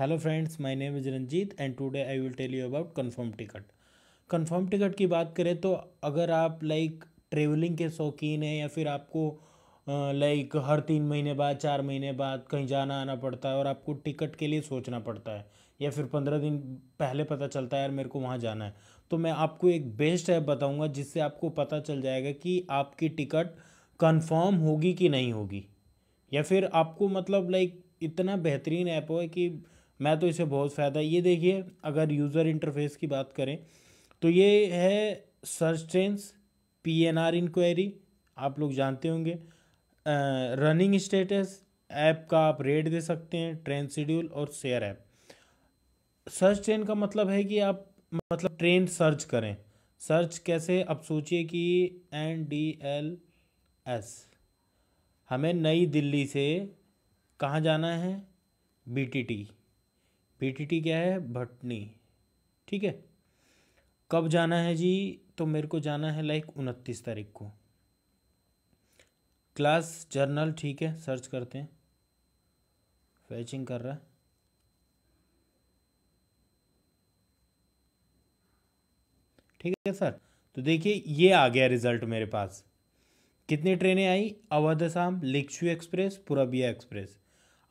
hello friends my name is Ranjit and today I will tell you about confirm ticket confirm ticket की बात करें तो अगर आप लाइक ट्रेवलिंग के शौकीन हैं या फिर आपको लाइक हर तीन महीने बाद चार महीने बाद कहीं जाना आना पड़ता है और आपको टिकट के लिए सोचना पड़ता है या फिर पंद्रह दिन पहले पता चलता है यार मेरे को वहाँ जाना है तो मैं आपको एक बेस्ट ऐप बताऊँगा जिससे आपको पता चल जाएगा कि आपकी टिकट कन्फर्म होगी कि नहीं होगी या फिर आपको मतलब लाइक इतना बेहतरीन ऐप हो कि मैं तो इसे बहुत फ़ायदा ये देखिए अगर यूज़र इंटरफेस की बात करें तो ये है search trains P N R inquiry आप लोग जानते होंगे रनिंग स्टेटस ऐप का आप रेट दे सकते हैं ट्रेन शेड्यूल और शेयर ऐप सर्च ट्रेन का मतलब है कि आप मतलब ट्रेन सर्च करें सर्च कैसे आप सोचिए कि एन डी एल एस हमें नई दिल्ली से कहाँ जाना है बी टी टी पीटीटी क्या है भटनी ठीक है कब जाना है जी तो मेरे को जाना है लाइक उनतीस तारीख को क्लास जर्नल ठीक है सर्च करते हैं फैचिंग कर रहा है ठीक है सर तो देखिए ये आ गया रिजल्ट मेरे पास कितनी ट्रेनें आई अवध असम लिक्शु एक्सप्रेस पुरबिया एक्सप्रेस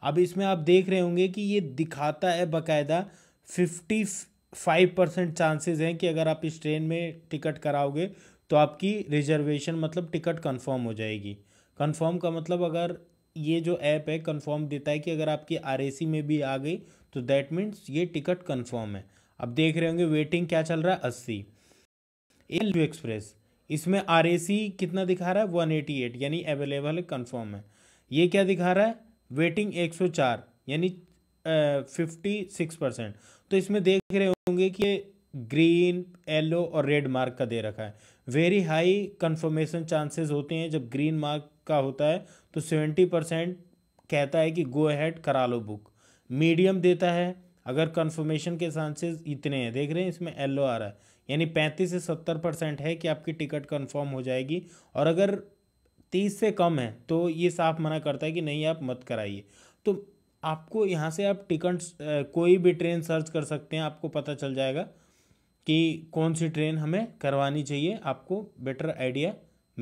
अब इसमें आप देख रहे होंगे कि ये दिखाता है बकायदा फिफ्टी फाइव परसेंट चांसेज हैं कि अगर आप इस ट्रेन में टिकट कराओगे तो आपकी रिजर्वेशन मतलब टिकट कंफर्म हो जाएगी कंफर्म का मतलब अगर ये जो ऐप है कंफर्म देता है कि अगर आपकी आरएसी में भी आ गई तो दैट मीन्स ये टिकट कंफर्म है अब देख रहे होंगे वेटिंग क्या चल रहा है अस्सी एल यू एक्सप्रेस इसमें आरएसी कितना दिखा रहा है वन एटी एट यानी अवेलेबल है कन्फर्म है ये क्या दिखा रहा है वेटिंग 104 यानी फिफ्टी सिक्स परसेंट तो इसमें देख रहे होंगे कि ग्रीन येलो और रेड मार्क का दे रखा है वेरी हाई कंफर्मेशन चांसेस होते हैं जब ग्रीन मार्क का होता है तो सेवेंटी परसेंट कहता है कि गो हैड करा लो बुक मीडियम देता है अगर कन्फर्मेशन के चांसेस इतने हैं देख रहे हैं इसमें येलो आ रहा है यानी पैंतीस से सत्तर परसेंट है कि आपकी टिकट कंफर्म हो जाएगी और अगर तेईस से कम है तो ये साफ मना करता है कि नहीं आप मत कराइए तो आपको यहाँ से आप टिकट कोई भी ट्रेन सर्च कर सकते हैं आपको पता चल जाएगा कि कौन सी ट्रेन हमें करवानी चाहिए आपको बेटर आइडिया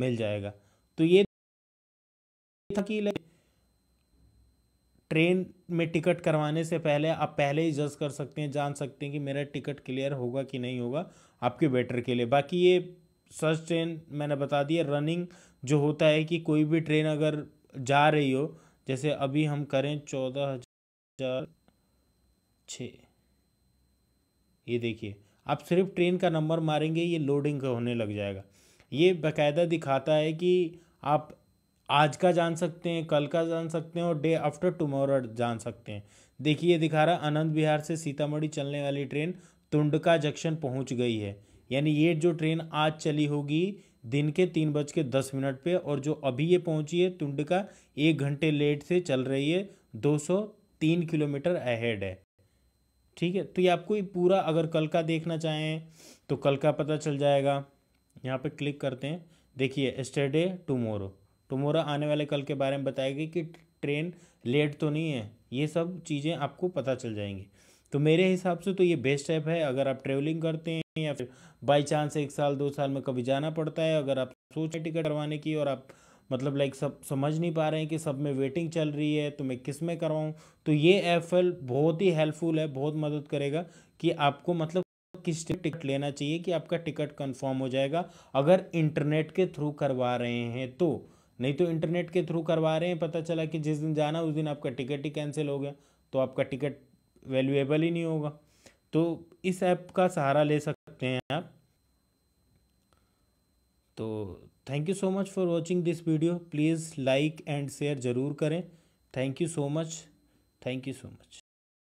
मिल जाएगा तो ये था कि ट्रेन में टिकट करवाने से पहले आप पहले ही जज कर सकते हैं जान सकते हैं कि मेरा टिकट क्लियर होगा कि नहीं होगा आपके बेटर के लिए बाकी ये सर्च ट्रेन मैंने बता दिया रनिंग जो होता है कि कोई भी ट्रेन अगर जा रही हो जैसे अभी हम करें चौदह हजार छ ये देखिए आप सिर्फ ट्रेन का नंबर मारेंगे ये लोडिंग होने लग जाएगा ये बाकायदा दिखाता है कि आप आज का जान सकते हैं कल का जान सकते हैं और डे आफ्टर टुमारो जान सकते हैं देखिए दिखा रहा अनंत बिहार से सीतामढ़ी चलने वाली ट्रेन तुंडका जंक्शन पहुंच गई है यानी ये जो ट्रेन आज चली होगी दिन के तीन बज के दस मिनट पे और जो अभी ये पहुंची है तुंड का एक घंटे लेट से चल रही है दो सौ तीन किलोमीटर अहेड है ठीक है तो ये आपको ये पूरा अगर कल का देखना चाहें तो कल का पता चल जाएगा यहाँ पे क्लिक करते हैं देखिए एस्टरडे टुमोरो टुमोरो आने वाले कल के बारे में बताएगी कि ट्रेन लेट तो नहीं है ये सब चीज़ें आपको पता चल जाएंगी तो मेरे हिसाब से तो ये बेस्ट ऐप है अगर आप ट्रेवलिंग करते हैं या फिर बाई चांस एक साल दो साल में कभी जाना पड़ता है अगर आप सोच रहे टिकट करवाने की और आप मतलब लाइक सब समझ नहीं पा रहे हैं कि सब में वेटिंग चल रही है तो मैं किस में करवाऊँ तो ये एफ बहुत ही हेल्पफुल है बहुत मदद करेगा कि आपको मतलब किस टिकट लेना चाहिए कि आपका टिकट कन्फर्म हो जाएगा अगर इंटरनेट के थ्रू करवा रहे हैं तो नहीं तो इंटरनेट के थ्रू करवा रहे हैं पता चला कि जिस दिन जाना उस दिन आपका टिकट ही कैंसिल हो गया तो आपका टिकट वैल्यूएबल ही नहीं होगा तो इस ऐप का सहारा ले सकते सकते हैं आप तो thank you so much for watching this video please like and share ज़रूर करें thank you so much thank you so much